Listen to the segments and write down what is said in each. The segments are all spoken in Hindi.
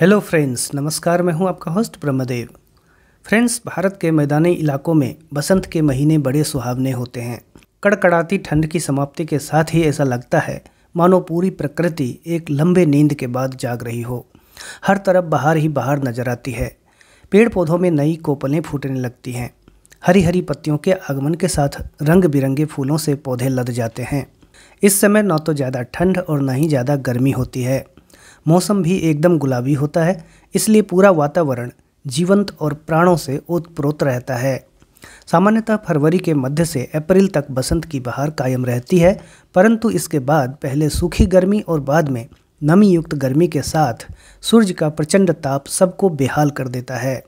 हेलो फ्रेंड्स नमस्कार मैं हूं आपका होस्ट ब्रह्मदेव फ्रेंड्स भारत के मैदानी इलाकों में बसंत के महीने बड़े सुहावने होते हैं कड़कड़ाती ठंड की समाप्ति के साथ ही ऐसा लगता है मानो पूरी प्रकृति एक लंबे नींद के बाद जाग रही हो हर तरफ बाहर ही बाहर नजर आती है पेड़ पौधों में नई कोपलें फूटने लगती हैं हरी हरी पत्तियों के आगमन के साथ रंग बिरंगे फूलों से पौधे लद जाते हैं इस समय न तो ज़्यादा ठंड और न ही ज़्यादा गर्मी होती है मौसम भी एकदम गुलाबी होता है इसलिए पूरा वातावरण जीवंत और प्राणों से ओतप्रोत रहता है सामान्यतः फरवरी के मध्य से अप्रैल तक बसंत की बहार कायम रहती है परंतु इसके बाद पहले सूखी गर्मी और बाद में नमी युक्त गर्मी के साथ सूर्य का प्रचंड ताप सबको बेहाल कर देता है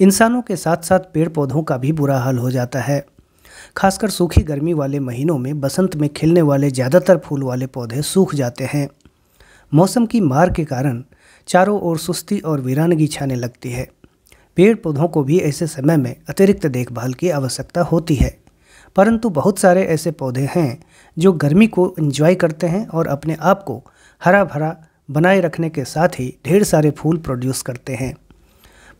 इंसानों के साथ साथ पेड़ पौधों का भी बुरा हाल हो जाता है खासकर सूखी गर्मी वाले महीनों में बसंत में खिलने वाले ज़्यादातर फूल वाले पौधे सूख जाते हैं मौसम की मार के कारण चारों ओर सुस्ती और वीरानगी छाने लगती है पेड़ पौधों को भी ऐसे समय में अतिरिक्त देखभाल की आवश्यकता होती है परंतु बहुत सारे ऐसे पौधे हैं जो गर्मी को एंजॉय करते हैं और अपने आप को हरा भरा बनाए रखने के साथ ही ढेर सारे फूल प्रोड्यूस करते हैं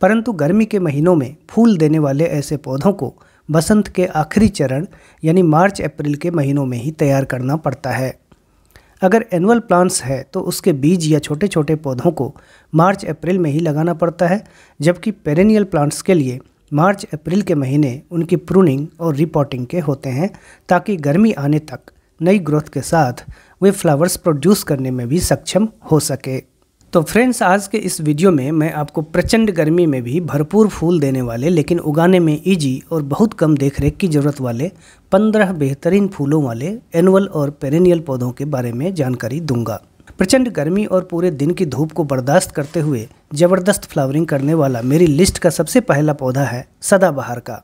परंतु गर्मी के महीनों में फूल देने वाले ऐसे पौधों को बसंत के आखिरी चरण यानी मार्च अप्रैल के महीनों में ही तैयार करना पड़ता है अगर एनुअल प्लांट्स है तो उसके बीज या छोटे छोटे पौधों को मार्च अप्रैल में ही लगाना पड़ता है जबकि पेरेनियल प्लांट्स के लिए मार्च अप्रैल के महीने उनकी प्रूनिंग और रिपोर्टिंग के होते हैं ताकि गर्मी आने तक नई ग्रोथ के साथ वे फ्लावर्स प्रोड्यूस करने में भी सक्षम हो सके तो फ्रेंड्स आज के इस वीडियो में मैं आपको प्रचंड गर्मी में भी भरपूर फूल देने वाले लेकिन उगाने में इजी और बहुत कम देखरेख की ज़रूरत वाले 15 बेहतरीन फूलों वाले एनुअल और पेरेनियल पौधों के बारे में जानकारी दूंगा प्रचंड गर्मी और पूरे दिन की धूप को बर्दाश्त करते हुए ज़बरदस्त फ्लावरिंग करने वाला मेरी लिस्ट का सबसे पहला पौधा है सदाबहार का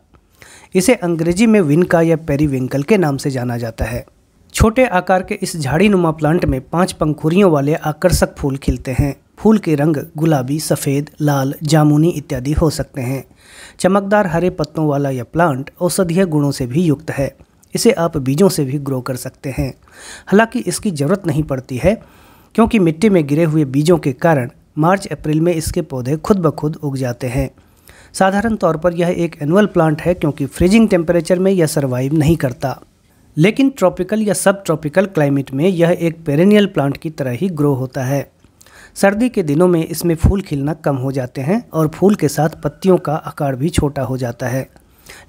इसे अंग्रेजी में विनका या पेरीविंकल के नाम से जाना जाता है छोटे आकार के इस झाड़ीनुमा प्लांट में पांच पंखुरियों वाले आकर्षक फूल खिलते हैं फूल के रंग गुलाबी सफ़ेद लाल जामुनी इत्यादि हो सकते हैं चमकदार हरे पत्तों वाला यह प्लांट औषधीय गुणों से भी युक्त है इसे आप बीजों से भी ग्रो कर सकते हैं हालांकि इसकी ज़रूरत नहीं पड़ती है क्योंकि मिट्टी में गिरे हुए बीजों के कारण मार्च अप्रैल में इसके पौधे खुद ब खुद उग जाते हैं साधारण तौर पर यह एक एनुअल प्लांट है क्योंकि फ्रीजिंग टेम्परेचर में यह सर्वाइव नहीं करता लेकिन ट्रॉपिकल या सब ट्रॉपिकल क्लाइमेट में यह एक पेरेनियल प्लांट की तरह ही ग्रो होता है सर्दी के दिनों में इसमें फूल खिलना कम हो जाते हैं और फूल के साथ पत्तियों का आकार भी छोटा हो जाता है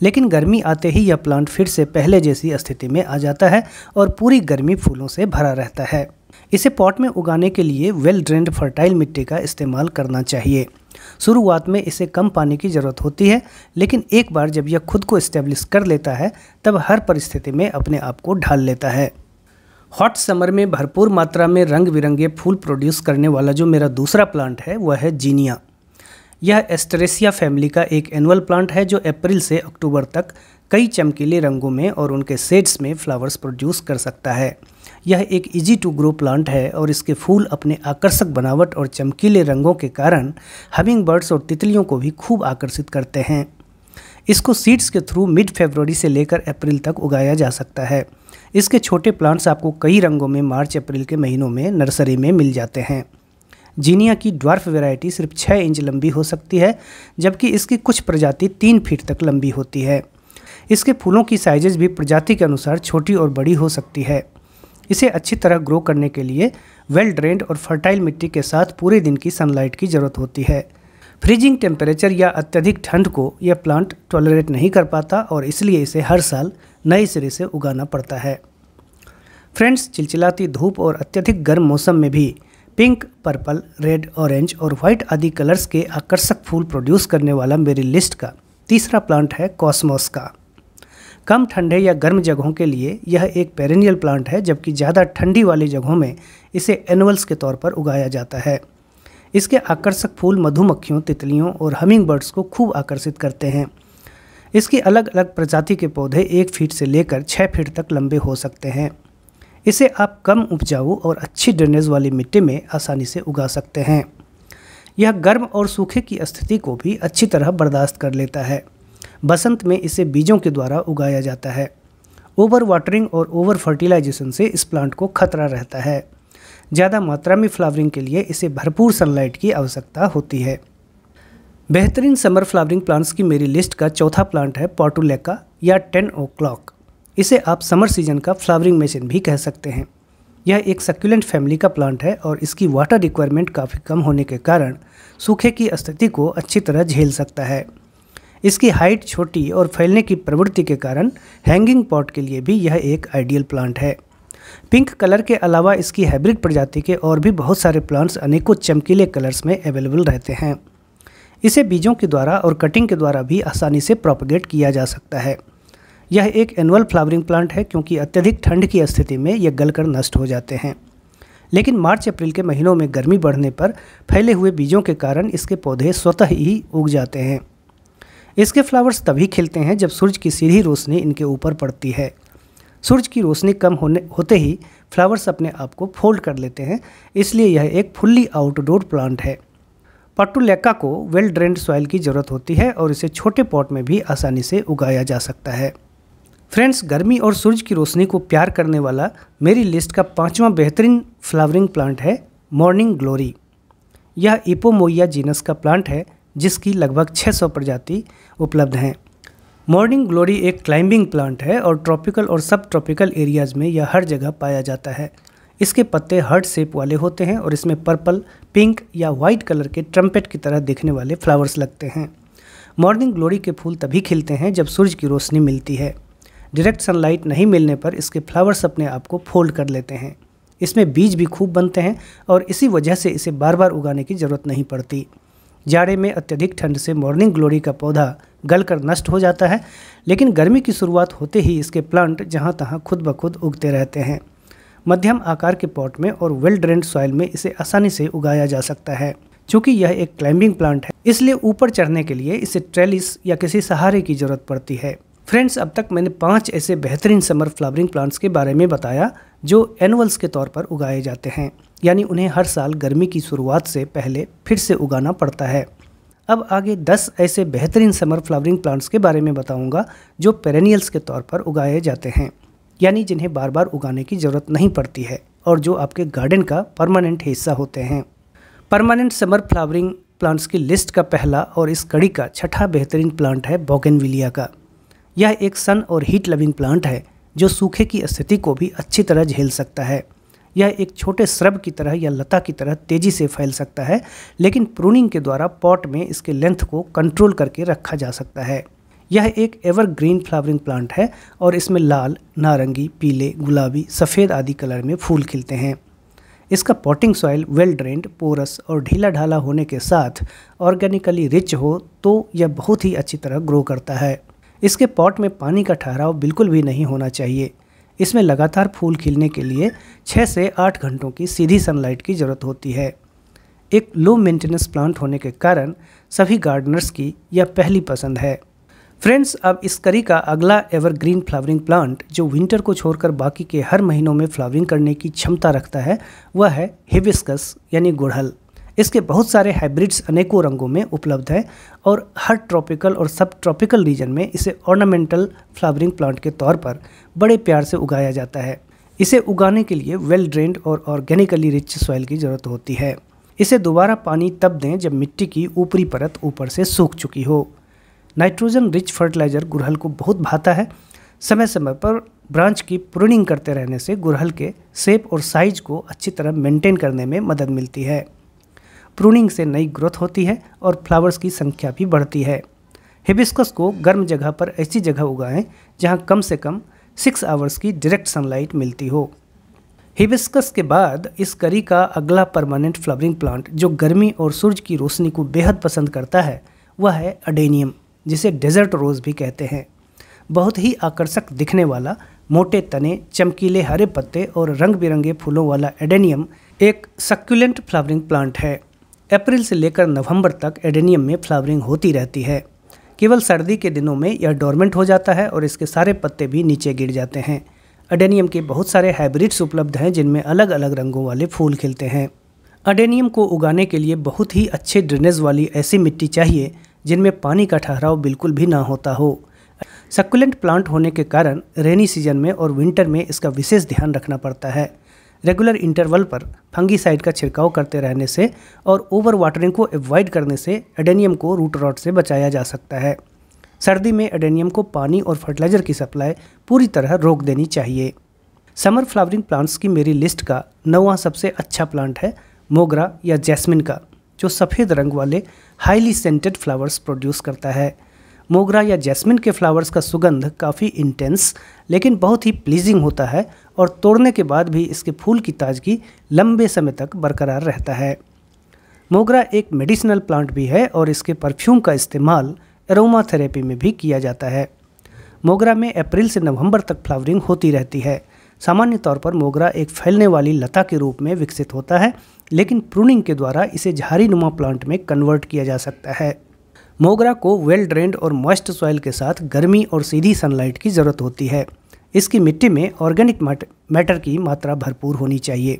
लेकिन गर्मी आते ही यह प्लांट फिर से पहले जैसी स्थिति में आ जाता है और पूरी गर्मी फूलों से भरा रहता है इसे पॉट में उगाने के लिए वेल ड्रेंड फर्टाइल मिट्टी का इस्तेमाल करना चाहिए शुरुआत में इसे कम पानी की ज़रूरत होती है लेकिन एक बार जब यह खुद को इस्टेब्लिश कर लेता है तब हर परिस्थिति में अपने आप को ढाल लेता है हॉट समर में भरपूर मात्रा में रंग बिरंगे फूल प्रोड्यूस करने वाला जो मेरा दूसरा प्लांट है वह है जीनिया यह एस्टरेसिया फैमिली का एक एनुअल प्लांट है जो अप्रैल से अक्टूबर तक कई चमकीले रंगों में और उनके सेड्स में फ्लावर्स प्रोड्यूस कर सकता है यह एक इजी टू ग्रो प्लांट है और इसके फूल अपने आकर्षक बनावट और चमकीले रंगों के कारण हमिंग बर्ड्स और तितलियों को भी खूब आकर्षित करते हैं इसको सीड्स के थ्रू मिड फेबररी से लेकर अप्रैल तक उगाया जा सकता है इसके छोटे प्लांट्स आपको कई रंगों में मार्च अप्रैल के महीनों में नर्सरी में मिल जाते हैं जीनिया की ड्वार्फ वेराइटी सिर्फ छः इंच लंबी हो सकती है जबकि इसकी कुछ प्रजाति तीन फीट तक लंबी होती है इसके फूलों की साइजेज भी प्रजाति के अनुसार छोटी और बड़ी हो सकती है इसे अच्छी तरह ग्रो करने के लिए वेल ड्रेंड और फर्टाइल मिट्टी के साथ पूरे दिन की सनलाइट की ज़रूरत होती है फ्रीजिंग टेम्परेचर या अत्यधिक ठंड को यह प्लांट टॉलरेट नहीं कर पाता और इसलिए इसे हर साल नए सिरे से उगाना पड़ता है फ्रेंड्स चिलचिलाती धूप और अत्यधिक गर्म मौसम में भी पिंक पर्पल रेड ऑरेंज और वाइट आदि कलर्स के आकर्षक फूल प्रोड्यूस करने वाला मेरी लिस्ट का तीसरा प्लांट है कॉस्मोस का कम ठंडे या गर्म जगहों के लिए यह एक पेरेनियल प्लांट है जबकि ज़्यादा ठंडी वाली जगहों में इसे एनुअल्स के तौर पर उगाया जाता है इसके आकर्षक फूल मधुमक्खियों तितलियों और हमिंग बर्ड्स को खूब आकर्षित करते हैं इसकी अलग अलग प्रजाति के पौधे एक फीट से लेकर छः फीट तक लंबे हो सकते हैं इसे आप कम उपजाऊ और अच्छी ड्रेनेज वाली मिट्टी में आसानी से उगा सकते हैं यह गर्म और सूखे की स्थिति को भी अच्छी तरह बर्दाश्त कर लेता है बसंत में इसे बीजों के द्वारा उगाया जाता है ओवर वाटरिंग और ओवर फर्टिलाइजेशन से इस प्लांट को खतरा रहता है ज़्यादा मात्रा में फ्लावरिंग के लिए इसे भरपूर सनलाइट की आवश्यकता होती है बेहतरीन समर फ्लावरिंग प्लांट्स की मेरी लिस्ट का चौथा प्लांट है पॉटुलेका या टेन ओ क्लॉक इसे आप समर सीजन का फ्लावरिंग मशीन भी कह सकते हैं यह एक सक्यूलेंट फैमिली का प्लांट है और इसकी वाटर रिक्वायरमेंट काफ़ी कम होने के कारण सूखे की स्थिति को अच्छी तरह झेल सकता है इसकी हाइट छोटी और फैलने की प्रवृत्ति के कारण हैंगिंग पॉट के लिए भी यह एक आइडियल प्लांट है पिंक कलर के अलावा इसकी हाइब्रिड प्रजाति के और भी बहुत सारे प्लांट्स अनेकों चमकीले कलर्स में अवेलेबल रहते हैं इसे बीजों के द्वारा और कटिंग के द्वारा भी आसानी से प्रोपगेट किया जा सकता है यह एक एनुअल फ्लावरिंग प्लांट है क्योंकि अत्यधिक ठंड की स्थिति में यह गलकर नष्ट हो जाते हैं लेकिन मार्च अप्रैल के महीनों में गर्मी बढ़ने पर फैले हुए बीजों के कारण इसके पौधे स्वतः ही उग जाते हैं इसके फ्लावर्स तभी खिलते हैं जब सूर्य की सीधी रोशनी इनके ऊपर पड़ती है सूर्य की रोशनी कम होने होते ही फ्लावर्स अपने आप को फोल्ड कर लेते हैं इसलिए यह एक फुल्ली आउटडोर प्लांट है पट्टुलेक्का को वेल ड्रेंड सॉइल की ज़रूरत होती है और इसे छोटे पॉट में भी आसानी से उगाया जा सकता है फ्रेंड्स गर्मी और सूर्य की रोशनी को प्यार करने वाला मेरी लिस्ट का पाँचवा बेहतरीन फ्लावरिंग प्लांट है मॉर्निंग ग्लोरी यह इपोमोइया जीनस का प्लांट है जिसकी लगभग 600 प्रजाति उपलब्ध हैं मॉर्निंग ग्लोरी एक क्लाइंबिंग प्लांट है और ट्रॉपिकल और सब ट्रॉपिकल एरियाज़ में यह हर जगह पाया जाता है इसके पत्ते हर्ड शेप वाले होते हैं और इसमें पर्पल पिंक या वाइट कलर के ट्रम्पेट की तरह दिखने वाले फ्लावर्स लगते हैं मॉर्निंग ग्लोरी के फूल तभी खिलते हैं जब सूरज की रोशनी मिलती है डायरेक्ट सनलाइट नहीं मिलने पर इसके फ्लावर्स अपने आप को फोल्ड कर लेते हैं इसमें बीज भी खूब बनते हैं और इसी वजह से इसे बार बार उगाने की ज़रूरत नहीं पड़ती जाड़े में अत्यधिक ठंड से मॉर्निंग ग्लोरी का पौधा गलकर नष्ट हो जाता है लेकिन गर्मी की शुरुआत होते ही इसके प्लांट जहाँ तहाँ खुद ब खुद उगते रहते हैं मध्यम आकार के पॉट में और वेल ड्रेंड सॉइल में इसे आसानी से उगाया जा सकता है चूँकि यह एक क्लाइंबिंग प्लांट है इसलिए ऊपर चढ़ने के लिए इसे ट्रेलिस या किसी सहारे की जरूरत पड़ती है फ्रेंड्स अब तक मैंने पांच ऐसे बेहतरीन समर फ्लावरिंग प्लांट्स के बारे में बताया जो एनुअल्स के तौर पर उगाए जाते हैं यानी उन्हें हर साल गर्मी की शुरुआत से पहले फिर से उगाना पड़ता है अब आगे 10 ऐसे बेहतरीन समर फ्लावरिंग प्लांट्स के बारे में बताऊंगा जो पेरेनियल्स के तौर पर उगाए जाते हैं यानी जिन्हें बार बार उगाने की ज़रूरत नहीं पड़ती है और जो आपके गार्डन का परमानेंट हिस्सा होते हैं परमानेंट समर फ्लावरिंग प्लांट्स की लिस्ट का पहला और इस कड़ी का छठा बेहतरीन प्लांट है बॉगेनविलिया का यह एक सन और हीट लविंग प्लांट है जो सूखे की स्थिति को भी अच्छी तरह झेल सकता है यह एक छोटे श्रब की तरह या लता की तरह तेजी से फैल सकता है लेकिन प्रूनिंग के द्वारा पॉट में इसके लेंथ को कंट्रोल करके रखा जा सकता है यह एक एवरग्रीन फ्लावरिंग प्लांट है और इसमें लाल नारंगी पीले गुलाबी सफ़ेद आदि कलर में फूल खिलते हैं इसका potting soil well drained porous और ढीला ढाला होने के साथ ऑर्गेनिकली रिच हो तो यह बहुत ही अच्छी तरह ग्रो करता है इसके पॉट में पानी का ठहराव बिल्कुल भी नहीं होना चाहिए इसमें लगातार फूल खिलने के लिए 6 से 8 घंटों की सीधी सनलाइट की ज़रूरत होती है एक लो मेंटेनेंस प्लांट होने के कारण सभी गार्डनर्स की यह पहली पसंद है फ्रेंड्स अब इस करी का अगला एवरग्रीन फ्लावरिंग प्लांट जो विंटर को छोड़कर बाकी के हर महीनों में फ्लावरिंग करने की क्षमता रखता है वह है हिबिस्कस यानी गुड़हल इसके बहुत सारे हाइब्रिड्स अनेकों रंगों में उपलब्ध हैं और हर ट्रॉपिकल और सब ट्रॉपिकल रीजन में इसे ऑर्नामेंटल फ्लावरिंग प्लांट के तौर पर बड़े प्यार से उगाया जाता है इसे उगाने के लिए वेल ड्रेन्ड और ऑर्गेनिकली रिच सॉइल की ज़रूरत होती है इसे दोबारा पानी तब दें जब मिट्टी की ऊपरी परत ऊपर से सूख चुकी हो नाइट्रोजन रिच फर्टिलाइज़र गुरहल को बहुत भाता है समय समय पर ब्रांच की प्रूनिंग करते रहने से गुरहल के सेप और साइज को अच्छी तरह मेंटेन करने में मदद मिलती है प्रूनिंग से नई ग्रोथ होती है और फ्लावर्स की संख्या भी बढ़ती है हिबिस्कस को गर्म जगह पर ऐसी जगह उगाएं जहां कम से कम सिक्स आवर्स की डायरेक्ट सनलाइट मिलती हो हिबिस्कस के बाद इस करी का अगला परमानेंट फ्लावरिंग प्लांट जो गर्मी और सूरज की रोशनी को बेहद पसंद करता है वह है अडेनियम जिसे डेजर्ट रोज़ भी कहते हैं बहुत ही आकर्षक दिखने वाला मोटे तने चमकीले हरे पत्ते और रंग बिरंगे फूलों वाला एडेनियम एक सक्यूलेंट फ्लावरिंग प्लांट है अप्रैल से लेकर नवंबर तक एडेनियम में फ्लावरिंग होती रहती है केवल सर्दी के दिनों में यह डोरमेंट हो जाता है और इसके सारे पत्ते भी नीचे गिर जाते हैं अडेनियम के बहुत सारे हाइब्रिड्स उपलब्ध हैं जिनमें अलग अलग रंगों वाले फूल खिलते हैं अडेनियम को उगाने के लिए बहुत ही अच्छे ड्रेनेज वाली ऐसी मिट्टी चाहिए जिनमें पानी का ठहराव बिल्कुल भी ना होता हो सकुलेंट प्लांट होने के कारण रेनी सीजन में और विंटर में इसका विशेष ध्यान रखना पड़ता है रेगुलर इंटरवल पर फंगीसाइड का छिड़काव करते रहने से और ओवर वाटरिंग को एवॉइड करने से एडेनियम को रूट रॉट से बचाया जा सकता है सर्दी में एडेनियम को पानी और फर्टिलाइजर की सप्लाई पूरी तरह रोक देनी चाहिए समर फ्लावरिंग प्लांट्स की मेरी लिस्ट का नवा सबसे अच्छा प्लांट है मोगरा या जैस्मिन का जो सफ़ेद रंग वाले हाईली सेंटेड फ्लावर्स प्रोड्यूस करता है मोगरा या जैस्मिन के फ्लावर्स का सुगंध काफ़ी इंटेंस लेकिन बहुत ही प्लीजिंग होता है और तोड़ने के बाद भी इसके फूल की ताजगी लंबे समय तक बरकरार रहता है मोगरा एक मेडिसिनल प्लांट भी है और इसके परफ्यूम का इस्तेमाल एरोमा थेरेपी में भी किया जाता है मोगरा में अप्रैल से नवंबर तक फ्लावरिंग होती रहती है सामान्य तौर पर मोगरा एक फैलने वाली लता के रूप में विकसित होता है लेकिन प्रूनिंग के द्वारा इसे झारी नुमा प्लांट में कन्वर्ट किया जा सकता है मोगरा को वेल ड्रेंड और मॉइस्ट सॉइल के साथ गर्मी और सीधी सनलाइट की ज़रूरत होती है इसकी मिट्टी में ऑर्गेनिक मैटर की मात्रा भरपूर होनी चाहिए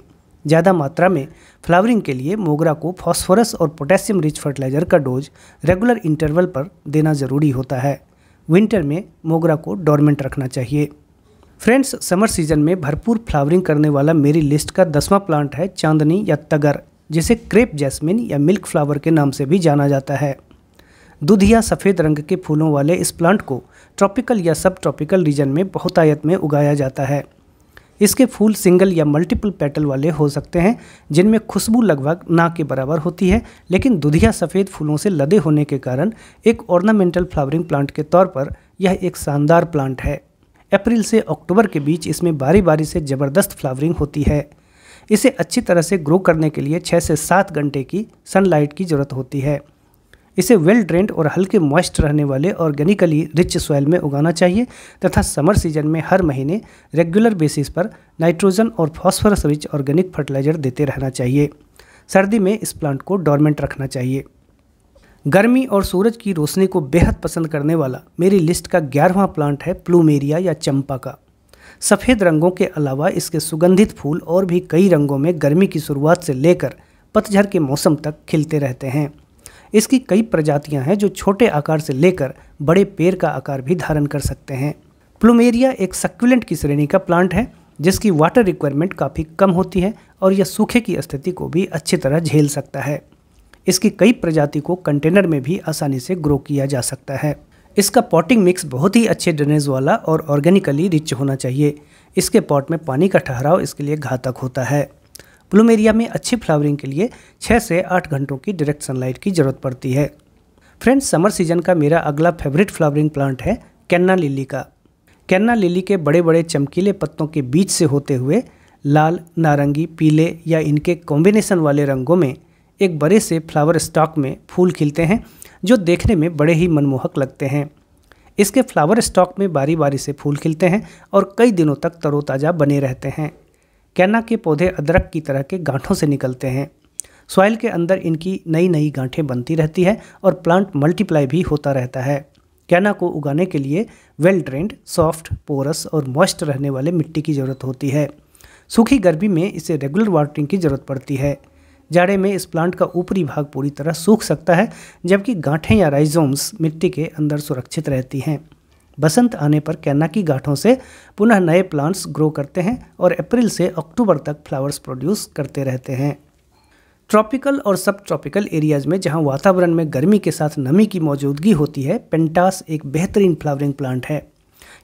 ज़्यादा मात्रा में फ्लावरिंग के लिए मोगरा को फॉस्फोरस और पोटेशियम रिच फर्टिलाइज़र का डोज रेगुलर इंटरवल पर देना ज़रूरी होता है विंटर में मोगरा को डॉर्मेंट रखना चाहिए फ्रेंड्स समर सीजन में भरपूर फ्लावरिंग करने वाला मेरी लिस्ट का दसवां प्लांट है चांदनी या तगर जिसे क्रेप जैस्मिन या मिल्क फ्लावर के नाम से भी जाना जाता है दूध या सफ़ेद रंग के फूलों वाले इस प्लांट को ट्रॉपिकल या सब ट्रॉपिकल रीजन में बहुतायत में उगाया जाता है इसके फूल सिंगल या मल्टीपल पेटल वाले हो सकते हैं जिनमें खुशबू लगभग ना के बराबर होती है लेकिन दुधिया सफ़ेद फूलों से लदे होने के कारण एक ऑर्नामेंटल फ्लावरिंग प्लांट के तौर पर यह एक शानदार प्लांट है अप्रैल से अक्टूबर के बीच इसमें बारी बारी से ज़बरदस्त फ्लावरिंग होती है इसे अच्छी तरह से ग्रो करने के लिए छः से सात घंटे की सनलाइट की ज़रूरत होती है इसे वेल ड्रेंड और हल्के मॉइस्ट रहने वाले ऑर्गेनिकली रिच सॉइल में उगाना चाहिए तथा समर सीजन में हर महीने रेगुलर बेसिस पर नाइट्रोजन और फॉस्फोरस रिच ऑर्गेनिक फर्टिलाइजर देते रहना चाहिए सर्दी में इस प्लांट को डॉर्मेंट रखना चाहिए गर्मी और सूरज की रोशनी को बेहद पसंद करने वाला मेरी लिस्ट का ग्यारहवां प्लांट है प्लूमेरिया या चंपा का सफ़ेद रंगों के अलावा इसके सुगंधित फूल और भी कई रंगों में गर्मी की शुरुआत से लेकर पतझड़ के मौसम तक खिलते रहते हैं इसकी कई प्रजातियां हैं जो छोटे आकार से लेकर बड़े पेड़ का आकार भी धारण कर सकते हैं प्लूमेरिया एक सक्यूलेंट की श्रेणी का प्लांट है जिसकी वाटर रिक्वायरमेंट काफ़ी कम होती है और यह सूखे की स्थिति को भी अच्छी तरह झेल सकता है इसकी कई प्रजाति को कंटेनर में भी आसानी से ग्रो किया जा सकता है इसका पॉटिंग मिक्स बहुत ही अच्छे ड्रेनेज वाला और ऑर्गेनिकली रिच होना चाहिए इसके पॉट में पानी का ठहराव इसके लिए घातक होता है प्लूमेरिया में अच्छी फ्लावरिंग के लिए छः से आठ घंटों की डायरेक्ट सनलाइट की ज़रूरत पड़ती है फ्रेंड्स समर सीजन का मेरा अगला फेवरेट फ्लावरिंग प्लांट है कैन्ना लिली का कैन्ना लिली के बड़े बड़े चमकीले पत्तों के बीच से होते हुए लाल नारंगी पीले या इनके कॉम्बिनेशन वाले रंगों में एक बड़े से फ्लावर स्टॉक में फूल खिलते हैं जो देखने में बड़े ही मनमोहक लगते हैं इसके फ्लावर स्टॉक में बारी बारी से फूल खिलते हैं और कई दिनों तक तरोताज़ा बने रहते हैं कैना के पौधे अदरक की तरह के गांठों से निकलते हैं सॉइल के अंदर इनकी नई नई गांठें बनती रहती है और प्लांट मल्टीप्लाई भी होता रहता है कैना को उगाने के लिए वेल ड्रेंड सॉफ्ट पोरस और मॉइस्ट रहने वाले मिट्टी की ज़रूरत होती है सूखी गर्मी में इसे रेगुलर वाटरिंग की ज़रूरत पड़ती है जाड़े में इस प्लांट का ऊपरी भाग पूरी तरह सूख सकता है जबकि गांठें या राइजोम्स मिट्टी के अंदर सुरक्षित रहती हैं बसंत आने पर कैना की गाठों से पुनः नए प्लांट्स ग्रो करते हैं और अप्रैल से अक्टूबर तक फ्लावर्स प्रोड्यूस करते रहते हैं ट्रॉपिकल और सब ट्रॉपिकल एरियाज़ में जहां वातावरण में गर्मी के साथ नमी की मौजूदगी होती है पेंटास एक बेहतरीन फ्लावरिंग प्लांट है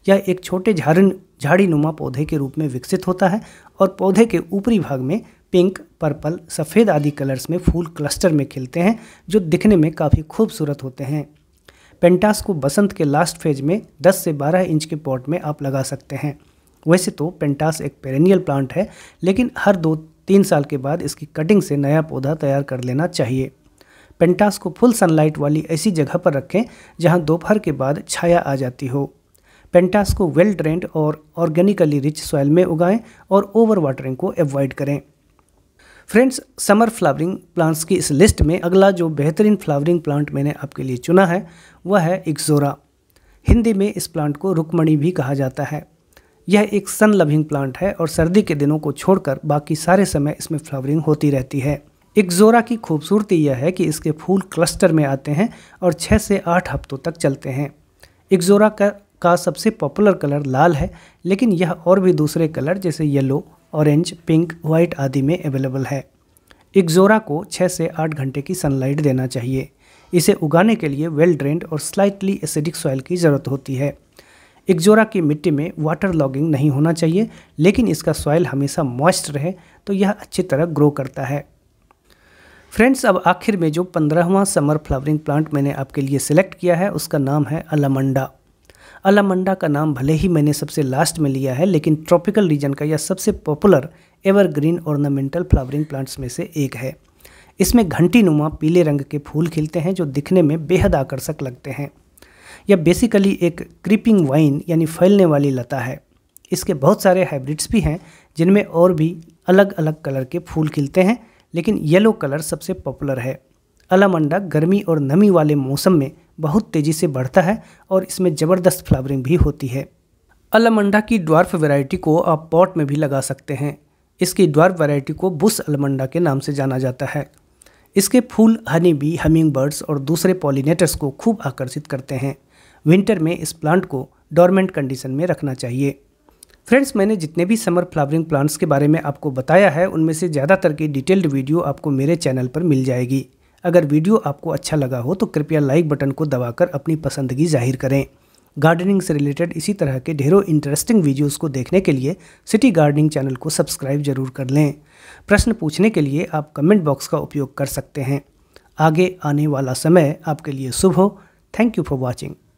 यह एक छोटे झाड़न झाड़ी नुमा पौधे के रूप में विकसित होता है और पौधे के ऊपरी भाग में पिंक पर्पल सफ़ेद आदि कलर्स में फूल क्लस्टर में खिलते हैं जो दिखने में काफ़ी खूबसूरत होते हैं पेंटास को बसंत के लास्ट फेज में 10 से 12 इंच के पॉट में आप लगा सकते हैं वैसे तो पेंटास एक पेरेनियल प्लांट है लेकिन हर दो तीन साल के बाद इसकी कटिंग से नया पौधा तैयार कर लेना चाहिए पेंटास को फुल सनलाइट वाली ऐसी जगह पर रखें जहां दोपहर के बाद छाया आ जाती हो पेंटास को वेल ड्रेंड और ऑर्गेनिकली रिच सॉइल में उगाएं और ओवर वाटरिंग को एवॉइड करें फ्रेंड्स समर फ्लावरिंग प्लांट्स की इस लिस्ट में अगला जो बेहतरीन फ्लावरिंग प्लांट मैंने आपके लिए चुना है वह है एक्जोरा हिंदी में इस प्लांट को रुकमणी भी कहा जाता है यह एक सन लविंग प्लांट है और सर्दी के दिनों को छोड़कर बाकी सारे समय इसमें फ्लावरिंग होती रहती है एक्जोरा की खूबसूरती यह है कि इसके फूल क्लस्टर में आते हैं और छः से आठ हफ्तों तक चलते हैं एक्जोरा का का सबसे पॉपुलर कलर लाल है लेकिन यह और भी दूसरे कलर जैसे येलो ऑरेंज पिंक वाइट आदि में अवेलेबल है इग्जोरा को 6 से 8 घंटे की सनलाइट देना चाहिए इसे उगाने के लिए वेल ड्रेंड और स्लाइटली एसिडिक सॉइल की ज़रूरत होती है इग्जोरा की मिट्टी में वाटर लॉगिंग नहीं होना चाहिए लेकिन इसका सॉइल हमेशा मॉइस्ट रहे तो यह अच्छी तरह ग्रो करता है फ्रेंड्स अब आखिर में जो पंद्रहवा समर फ्लावरिंग प्लांट मैंने आपके लिए सिलेक्ट किया है उसका नाम है अलमंडा अलामंडा का नाम भले ही मैंने सबसे लास्ट में लिया है लेकिन ट्रॉपिकल रीजन का यह सबसे popular evergreen ornamental flowering plants में से एक है इसमें घंटी नुमा पीले रंग के फूल खिलते हैं जो दिखने में बेहद आकर्षक लगते हैं यह बेसिकली एक क्रीपिंग वाइन यानी फैलने वाली लता है इसके बहुत सारे हाइब्रिड्स भी हैं जिनमें और भी अलग अलग कलर के फूल खिलते हैं लेकिन येलो कलर सबसे पॉपुलर है अलामंडा गर्मी और नमी वाले मौसम में बहुत तेज़ी से बढ़ता है और इसमें ज़बरदस्त फ्लावरिंग भी होती है अलमंडा की ड्वार्फ वैरायटी को आप पॉट में भी लगा सकते हैं इसकी ड्वार्फ वैरायटी को बुस अलमंडा के नाम से जाना जाता है इसके फूल हनी बी हमिंग बर्ड्स और दूसरे पॉलिनेटर्स को खूब आकर्षित करते हैं विंटर में इस प्लांट को डॉर्मेंट कंडीशन में रखना चाहिए फ्रेंड्स मैंने जितने भी समर फ्लावरिंग प्लांट्स के बारे में आपको बताया है उनमें से ज़्यादातर की डिटेल्ड वीडियो आपको मेरे चैनल पर मिल जाएगी अगर वीडियो आपको अच्छा लगा हो तो कृपया लाइक बटन को दबाकर अपनी पसंदगी जाहिर करें गार्डनिंग से रिलेटेड इसी तरह के ढेरों इंटरेस्टिंग वीडियोस को देखने के लिए सिटी गार्डनिंग चैनल को सब्सक्राइब जरूर कर लें प्रश्न पूछने के लिए आप कमेंट बॉक्स का उपयोग कर सकते हैं आगे आने वाला समय आपके लिए शुभ हो थैंक यू फॉर वॉचिंग